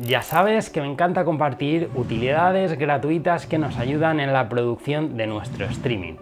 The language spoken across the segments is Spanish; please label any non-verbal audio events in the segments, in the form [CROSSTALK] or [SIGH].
Ya sabes que me encanta compartir utilidades gratuitas que nos ayudan en la producción de nuestro streaming.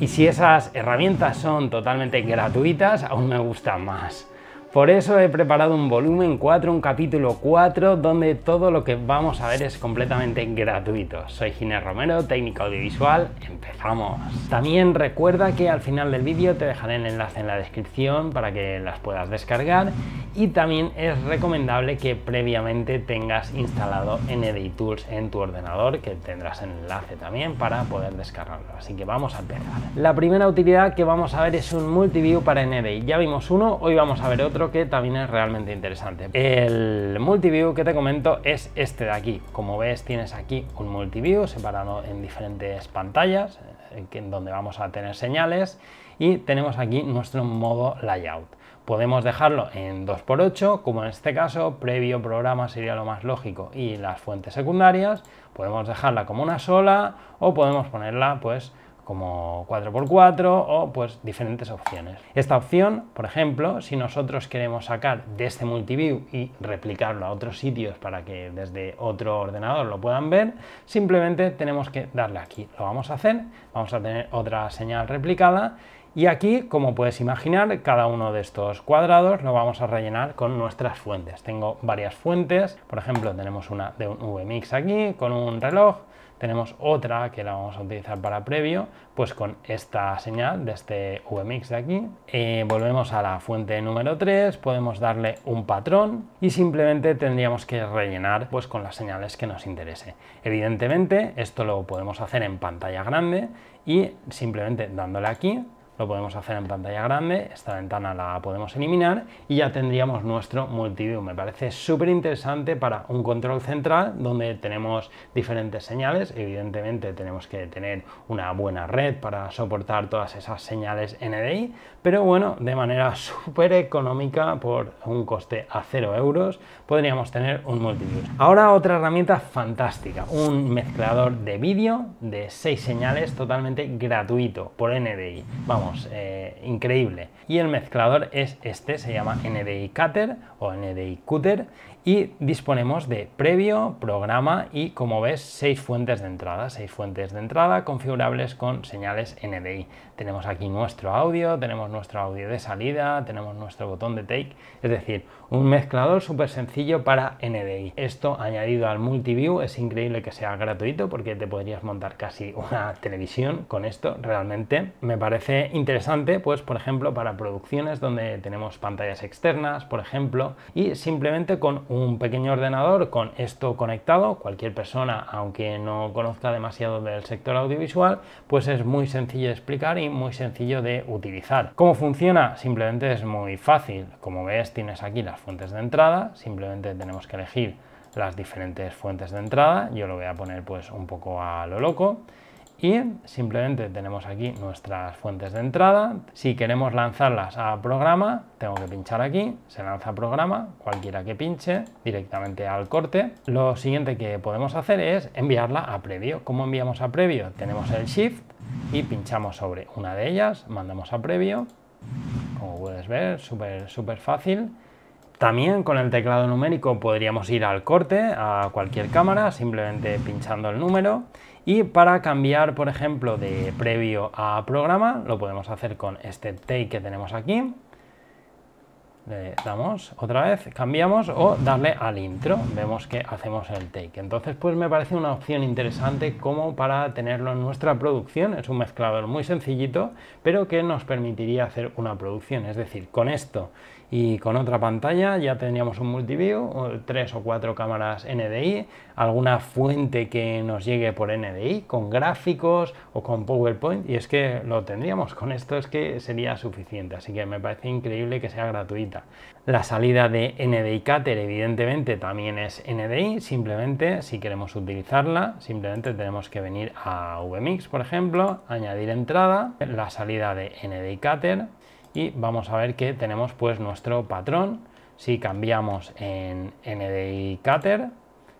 Y si esas herramientas son totalmente gratuitas, aún me gustan más. Por eso he preparado un volumen 4, un capítulo 4, donde todo lo que vamos a ver es completamente gratuito. Soy Ginés Romero, técnico audiovisual, empezamos. También recuerda que al final del vídeo te dejaré el enlace en la descripción para que las puedas descargar y también es recomendable que previamente tengas instalado NDI Tools en tu ordenador, que tendrás el enlace también para poder descargarlo. Así que vamos a empezar. La primera utilidad que vamos a ver es un multiview para NDI. Ya vimos uno, hoy vamos a ver otro que también es realmente interesante. El multiview que te comento es este de aquí. Como ves tienes aquí un multiview separado en diferentes pantallas en donde vamos a tener señales y tenemos aquí nuestro modo layout. Podemos dejarlo en 2x8, como en este caso, previo programa sería lo más lógico, y las fuentes secundarias, podemos dejarla como una sola o podemos ponerla pues como 4x4 o pues diferentes opciones. Esta opción, por ejemplo, si nosotros queremos sacar de este multiview y replicarlo a otros sitios para que desde otro ordenador lo puedan ver, simplemente tenemos que darle aquí. Lo vamos a hacer, vamos a tener otra señal replicada y aquí, como puedes imaginar, cada uno de estos cuadrados lo vamos a rellenar con nuestras fuentes. Tengo varias fuentes, por ejemplo, tenemos una de un VMix aquí con un reloj, tenemos otra que la vamos a utilizar para previo, pues con esta señal de este VMix de aquí. Eh, volvemos a la fuente número 3, podemos darle un patrón y simplemente tendríamos que rellenar pues con las señales que nos interese. Evidentemente esto lo podemos hacer en pantalla grande y simplemente dándole aquí lo podemos hacer en pantalla grande, esta ventana la podemos eliminar y ya tendríamos nuestro multiview. Me parece súper interesante para un control central donde tenemos diferentes señales, evidentemente tenemos que tener una buena red para soportar todas esas señales NDI, pero bueno, de manera [LAUGHS] súper económica por un coste a cero euros podríamos tener un multiview. Ahora otra herramienta fantástica, un mezclador de vídeo de seis señales totalmente gratuito por NDI. Vamos, eh, increíble. Y el mezclador es este, se llama NDI Cutter o NDI Cutter y disponemos de previo, programa y como ves seis fuentes de entrada, seis fuentes de entrada configurables con señales NDI. Tenemos aquí nuestro audio, tenemos nuestro audio de salida, tenemos nuestro botón de take, es decir, un mezclador súper sencillo para NDI. Esto añadido al Multiview es increíble que sea gratuito porque te podrías montar casi una televisión con esto realmente. Me parece interesante pues por ejemplo para producciones donde tenemos pantallas externas por ejemplo y simplemente con un pequeño ordenador con esto conectado, cualquier persona, aunque no conozca demasiado del sector audiovisual, pues es muy sencillo de explicar y muy sencillo de utilizar. ¿Cómo funciona? Simplemente es muy fácil. Como ves, tienes aquí las fuentes de entrada, simplemente tenemos que elegir las diferentes fuentes de entrada. Yo lo voy a poner pues un poco a lo loco y simplemente tenemos aquí nuestras fuentes de entrada. Si queremos lanzarlas a programa, tengo que pinchar aquí, se lanza programa, cualquiera que pinche, directamente al corte. Lo siguiente que podemos hacer es enviarla a previo. ¿Cómo enviamos a previo? Tenemos el shift y pinchamos sobre una de ellas, mandamos a previo. Como puedes ver, súper súper fácil. También con el teclado numérico podríamos ir al corte a cualquier cámara, simplemente pinchando el número y para cambiar, por ejemplo, de previo a programa, lo podemos hacer con este take que tenemos aquí. Le damos otra vez, cambiamos o darle al intro. Vemos que hacemos el take. Entonces, pues me parece una opción interesante como para tenerlo en nuestra producción. Es un mezclador muy sencillito, pero que nos permitiría hacer una producción. Es decir, con esto y con otra pantalla ya teníamos un multiview, tres o cuatro cámaras NDI, alguna fuente que nos llegue por NDI con gráficos o con PowerPoint y es que lo tendríamos. Con esto es que sería suficiente, así que me parece increíble que sea gratuita. La salida de NDI Cater evidentemente también es NDI, simplemente si queremos utilizarla, simplemente tenemos que venir a VMix por ejemplo, añadir entrada, la salida de NDI Cater, y vamos a ver que tenemos pues nuestro patrón. Si cambiamos en NDI Cutter,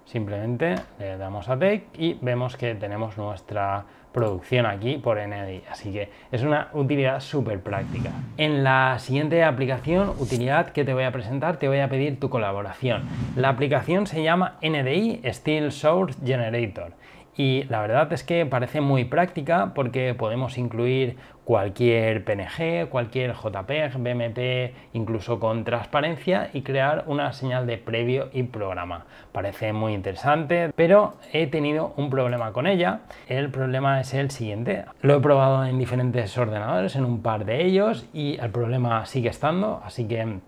simplemente le damos a Take y vemos que tenemos nuestra producción aquí por NDI. Así que es una utilidad súper práctica. En la siguiente aplicación, utilidad que te voy a presentar, te voy a pedir tu colaboración. La aplicación se llama NDI Steel Source Generator y la verdad es que parece muy práctica porque podemos incluir cualquier PNG, cualquier JPEG, BMP, incluso con transparencia y crear una señal de previo y programa. Parece muy interesante, pero he tenido un problema con ella. El problema es el siguiente. Lo he probado en diferentes ordenadores, en un par de ellos, y el problema sigue estando, así que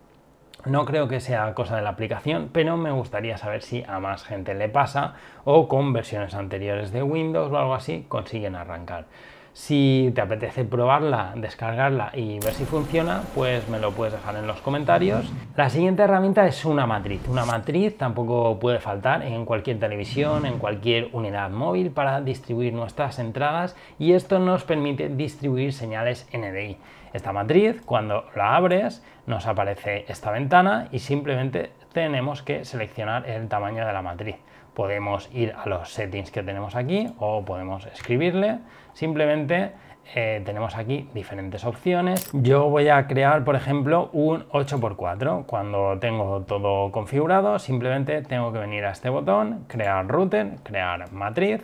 no creo que sea cosa de la aplicación, pero me gustaría saber si a más gente le pasa o con versiones anteriores de Windows o algo así consiguen arrancar. Si te apetece probarla, descargarla y ver si funciona, pues me lo puedes dejar en los comentarios. La siguiente herramienta es una matriz. Una matriz tampoco puede faltar en cualquier televisión, en cualquier unidad móvil para distribuir nuestras entradas y esto nos permite distribuir señales NDI. Esta matriz, cuando la abres, nos aparece esta ventana y simplemente tenemos que seleccionar el tamaño de la matriz podemos ir a los settings que tenemos aquí o podemos escribirle. Simplemente eh, tenemos aquí diferentes opciones. Yo voy a crear, por ejemplo, un 8x4. Cuando tengo todo configurado, simplemente tengo que venir a este botón, crear router, crear matriz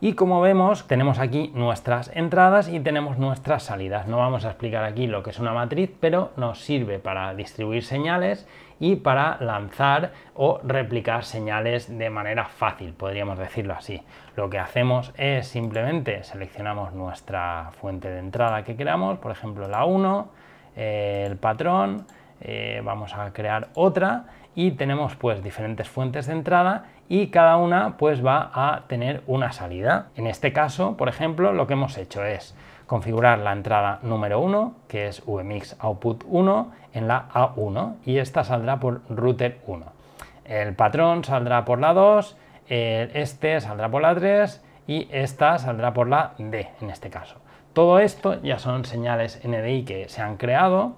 y como vemos, tenemos aquí nuestras entradas y tenemos nuestras salidas. No vamos a explicar aquí lo que es una matriz, pero nos sirve para distribuir señales y para lanzar o replicar señales de manera fácil, podríamos decirlo así. Lo que hacemos es simplemente seleccionamos nuestra fuente de entrada que creamos, por ejemplo la 1, eh, el patrón, eh, vamos a crear otra y tenemos pues diferentes fuentes de entrada y cada una pues va a tener una salida. En este caso, por ejemplo, lo que hemos hecho es configurar la entrada número 1, que es vmix output 1, en la A1 y esta saldrá por router 1. El patrón saldrá por la 2, este saldrá por la 3 y esta saldrá por la D en este caso. Todo esto ya son señales NDI que se han creado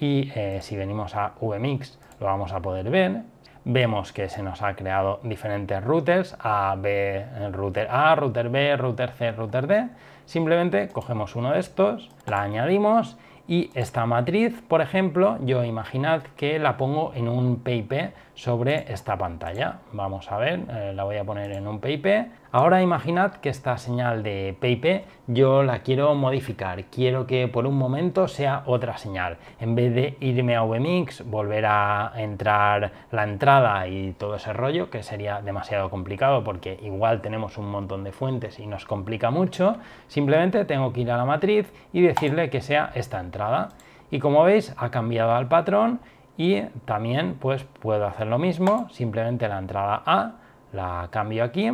y eh, si venimos a vmix lo vamos a poder ver vemos que se nos ha creado diferentes routers, A, B, router A, router B, router C, router D. Simplemente cogemos uno de estos, la añadimos y esta matriz, por ejemplo, yo imaginad que la pongo en un PIP sobre esta pantalla. Vamos a ver, eh, la voy a poner en un PIP. Ahora imaginad que esta señal de PIP yo la quiero modificar. Quiero que por un momento sea otra señal. En vez de irme a VMix, volver a entrar la entrada y todo ese rollo, que sería demasiado complicado porque igual tenemos un montón de fuentes y nos complica mucho, simplemente tengo que ir a la matriz y decirle que sea esta entrada. Y como veis, ha cambiado al patrón y también pues puedo hacer lo mismo, simplemente la entrada A la cambio aquí,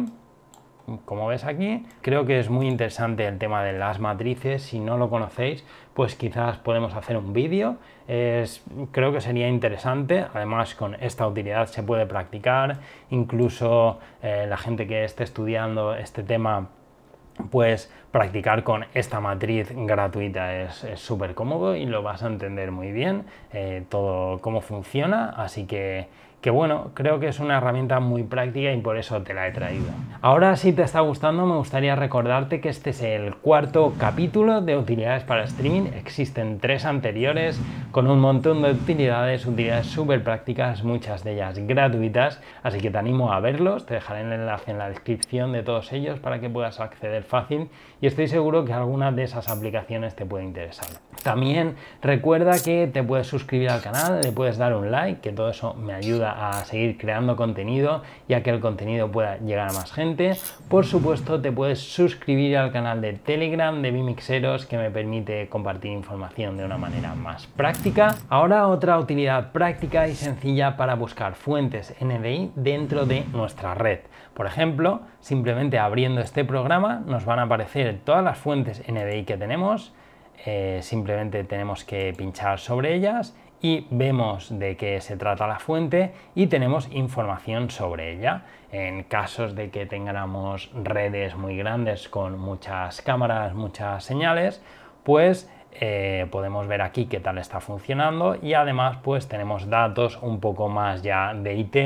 como ves aquí. Creo que es muy interesante el tema de las matrices, si no lo conocéis pues quizás podemos hacer un vídeo, creo que sería interesante, además con esta utilidad se puede practicar, incluso eh, la gente que esté estudiando este tema pues practicar con esta matriz gratuita es súper cómodo y lo vas a entender muy bien eh, todo cómo funciona, así que que bueno, creo que es una herramienta muy práctica y por eso te la he traído. Ahora si te está gustando me gustaría recordarte que este es el cuarto capítulo de utilidades para streaming, existen tres anteriores con un montón de utilidades, utilidades súper prácticas, muchas de ellas gratuitas, así que te animo a verlos, te dejaré el enlace en la descripción de todos ellos para que puedas acceder fácil y estoy seguro que alguna de esas aplicaciones te puede interesar. También recuerda que te puedes suscribir al canal, le puedes dar un like, que todo eso me ayuda a seguir creando contenido y a que el contenido pueda llegar a más gente. Por supuesto, te puedes suscribir al canal de Telegram de Bimixeros que me permite compartir información de una manera más práctica. Ahora otra utilidad práctica y sencilla para buscar fuentes NDI dentro de nuestra red. Por ejemplo, simplemente abriendo este programa nos van a aparecer todas las fuentes NDI que tenemos eh, simplemente tenemos que pinchar sobre ellas y vemos de qué se trata la fuente y tenemos información sobre ella. En casos de que tengamos redes muy grandes con muchas cámaras, muchas señales, pues eh, podemos ver aquí qué tal está funcionando y además pues tenemos datos un poco más ya de IT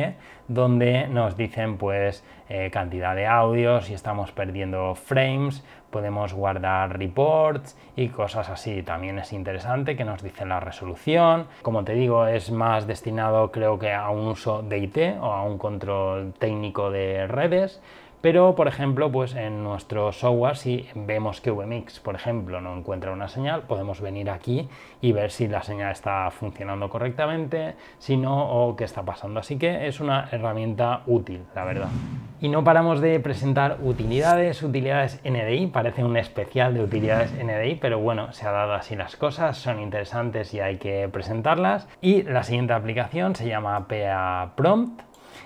donde nos dicen pues eh, cantidad de audio si estamos perdiendo frames, podemos guardar reports y cosas así. También es interesante que nos dicen la resolución. Como te digo, es más destinado creo que a un uso de IT o a un control técnico de redes. Pero, por ejemplo, pues en nuestro software, si vemos que VMix, por ejemplo, no encuentra una señal, podemos venir aquí y ver si la señal está funcionando correctamente, si no, o qué está pasando. Así que es una herramienta útil, la verdad. Y no paramos de presentar utilidades, utilidades NDI, parece un especial de utilidades NDI, pero bueno, se ha dado así las cosas, son interesantes y hay que presentarlas. Y la siguiente aplicación se llama PA Prompt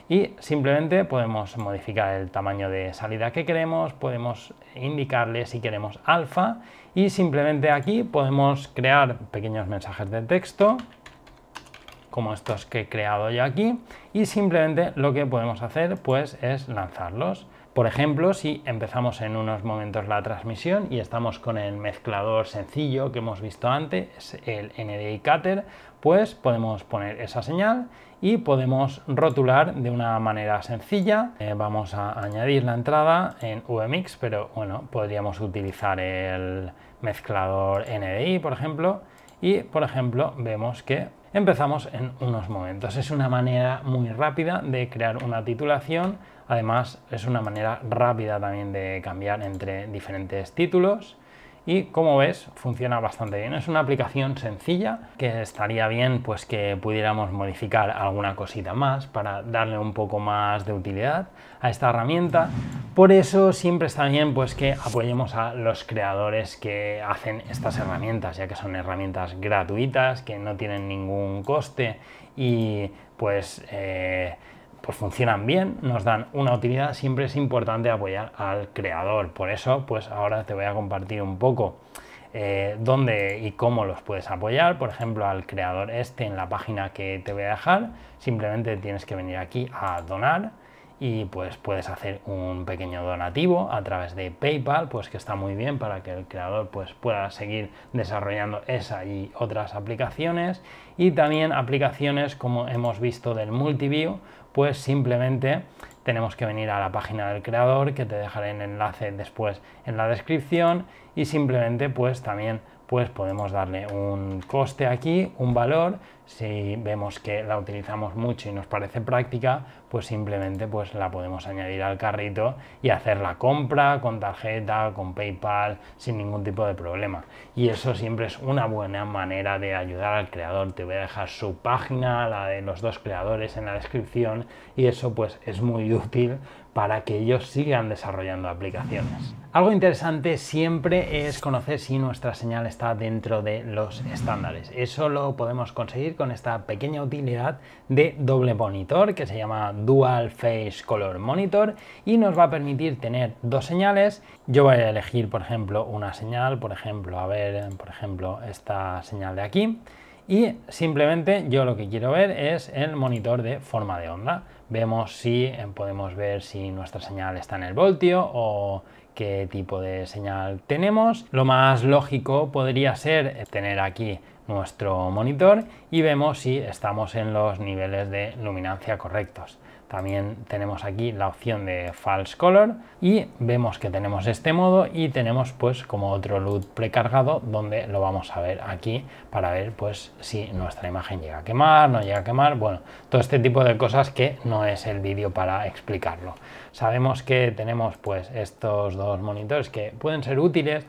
y simplemente podemos modificar el tamaño de salida que queremos, podemos indicarle si queremos alfa y simplemente aquí podemos crear pequeños mensajes de texto como estos que he creado yo aquí y simplemente lo que podemos hacer pues es lanzarlos. Por ejemplo, si empezamos en unos momentos la transmisión y estamos con el mezclador sencillo que hemos visto antes, el NDI Cutter, pues podemos poner esa señal y podemos rotular de una manera sencilla. Eh, vamos a añadir la entrada en VMix, pero bueno, podríamos utilizar el mezclador NDI, por ejemplo, y por ejemplo vemos que empezamos en unos momentos. Es una manera muy rápida de crear una titulación, además es una manera rápida también de cambiar entre diferentes títulos y como ves funciona bastante bien. Es una aplicación sencilla que estaría bien pues que pudiéramos modificar alguna cosita más para darle un poco más de utilidad a esta herramienta. Por eso siempre está bien pues que apoyemos a los creadores que hacen estas herramientas, ya que son herramientas gratuitas, que no tienen ningún coste y pues... Eh, pues funcionan bien, nos dan una utilidad, siempre es importante apoyar al creador. Por eso, pues ahora te voy a compartir un poco eh, dónde y cómo los puedes apoyar. Por ejemplo, al creador este en la página que te voy a dejar, simplemente tienes que venir aquí a donar y pues puedes hacer un pequeño donativo a través de PayPal, pues que está muy bien para que el creador pues pueda seguir desarrollando esa y otras aplicaciones y también aplicaciones como hemos visto del Multiview, pues simplemente tenemos que venir a la página del creador que te dejaré el enlace después en la descripción y simplemente pues también pues podemos darle un coste aquí, un valor si vemos que la utilizamos mucho y nos parece práctica, pues simplemente pues la podemos añadir al carrito y hacer la compra con tarjeta, con PayPal, sin ningún tipo de problema. Y eso siempre es una buena manera de ayudar al creador. Te voy a dejar su página, la de los dos creadores en la descripción y eso pues es muy útil para que ellos sigan desarrollando aplicaciones. Algo interesante siempre es conocer si nuestra señal está dentro de los estándares. Eso lo podemos conseguir con esta pequeña utilidad de doble monitor que se llama Dual Face Color Monitor y nos va a permitir tener dos señales. Yo voy a elegir, por ejemplo, una señal, por ejemplo, a ver, por ejemplo, esta señal de aquí y simplemente yo lo que quiero ver es el monitor de forma de onda. Vemos si eh, podemos ver si nuestra señal está en el voltio o qué tipo de señal tenemos. Lo más lógico podría ser eh, tener aquí nuestro monitor y vemos si estamos en los niveles de luminancia correctos. También tenemos aquí la opción de False Color y vemos que tenemos este modo y tenemos pues como otro LUT precargado donde lo vamos a ver aquí para ver pues si nuestra imagen llega a quemar, no llega a quemar, bueno, todo este tipo de cosas que no es el vídeo para explicarlo. Sabemos que tenemos pues estos dos monitores que pueden ser útiles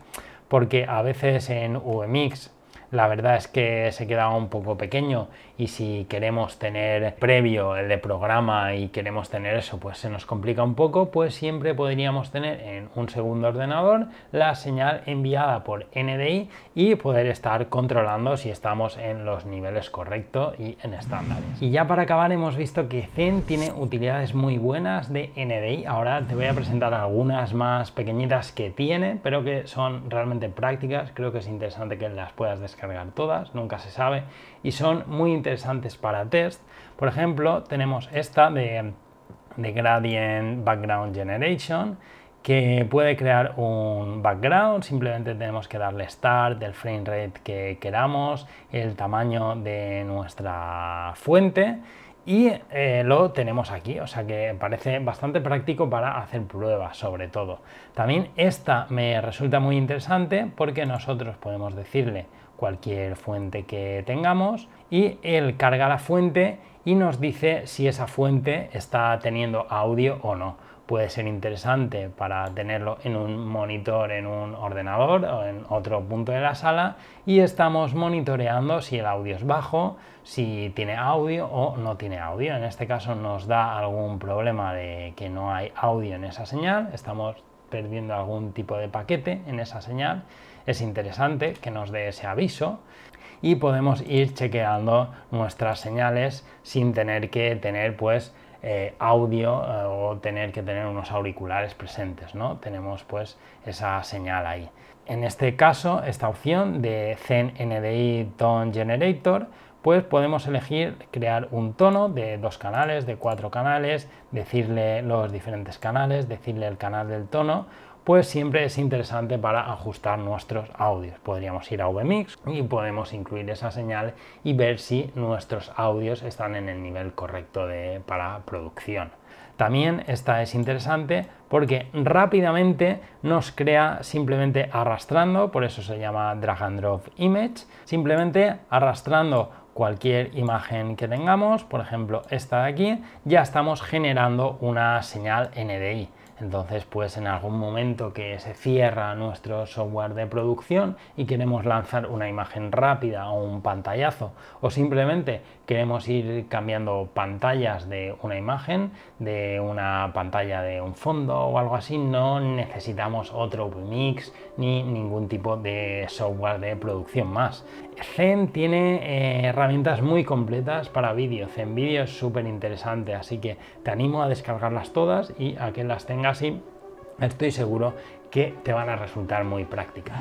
porque a veces en UMX la verdad es que se queda un poco pequeño y si queremos tener previo el de programa y queremos tener eso, pues se nos complica un poco, pues siempre podríamos tener en un segundo ordenador la señal enviada por NDI y poder estar controlando si estamos en los niveles correctos y en estándares. Y ya para acabar hemos visto que Zen tiene utilidades muy buenas de NDI. Ahora te voy a presentar algunas más pequeñitas que tiene, pero que son realmente prácticas. Creo que es interesante que las puedas descargar cargar todas, nunca se sabe, y son muy interesantes para test. Por ejemplo, tenemos esta de, Gradient Background Generation, que puede crear un background, simplemente tenemos que darle start, del frame rate que queramos, el tamaño de nuestra fuente y eh, lo tenemos aquí, o sea que parece bastante práctico para hacer pruebas sobre todo. También esta me resulta muy interesante porque nosotros podemos decirle cualquier fuente que tengamos y él carga la fuente y nos dice si esa fuente está teniendo audio o no. Puede ser interesante para tenerlo en un monitor, en un ordenador o en otro punto de la sala y estamos monitoreando si el audio es bajo, si tiene audio o no tiene audio. En este caso nos da algún problema de que no hay audio en esa señal, estamos perdiendo algún tipo de paquete en esa señal es interesante que nos dé ese aviso y podemos ir chequeando nuestras señales sin tener que tener pues eh, audio eh, o tener que tener unos auriculares presentes, ¿no? Tenemos pues esa señal ahí. En este caso, esta opción de Zen NDI Tone Generator, pues podemos elegir crear un tono de dos canales, de cuatro canales, decirle los diferentes canales, decirle el canal del tono pues siempre es interesante para ajustar nuestros audios. Podríamos ir a VMix y podemos incluir esa señal y ver si nuestros audios están en el nivel correcto para producción. También esta es interesante porque rápidamente nos crea simplemente arrastrando, por eso se llama drag and drop image, simplemente arrastrando cualquier imagen que tengamos, por ejemplo esta de aquí, ya estamos generando una señal NDI. Entonces, pues en algún momento que se cierra nuestro software de producción y queremos lanzar una imagen rápida o un pantallazo, o simplemente queremos ir cambiando pantallas de una imagen, de una pantalla de un fondo o algo así, no necesitamos otro mix ni ningún tipo de software de producción más. Zen tiene eh, herramientas muy completas para vídeo. Zen Video es súper interesante, así que te animo a descargarlas todas y a que las tengas así, estoy seguro que te van a resultar muy prácticas.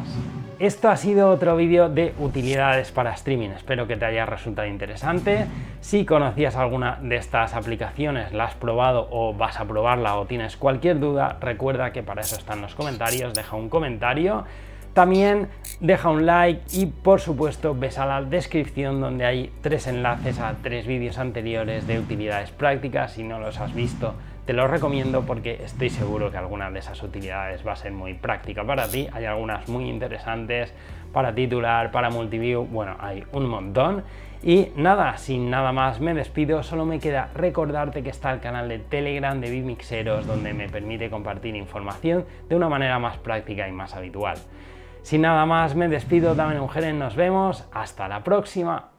Esto ha sido otro vídeo de utilidades para streaming, espero que te haya resultado interesante. Si conocías alguna de estas aplicaciones, la has probado o vas a probarla o tienes cualquier duda, recuerda que para eso están los comentarios, deja un comentario. También deja un like y por supuesto ves a la descripción donde hay tres enlaces a tres vídeos anteriores de utilidades prácticas si no los has visto te lo recomiendo porque estoy seguro que alguna de esas utilidades va a ser muy práctica para ti. Hay algunas muy interesantes para titular, para multiview, bueno, hay un montón. Y nada, sin nada más me despido, solo me queda recordarte que está el canal de Telegram de Bimixeros donde me permite compartir información de una manera más práctica y más habitual. Sin nada más me despido, dame un e e nos vemos, hasta la próxima.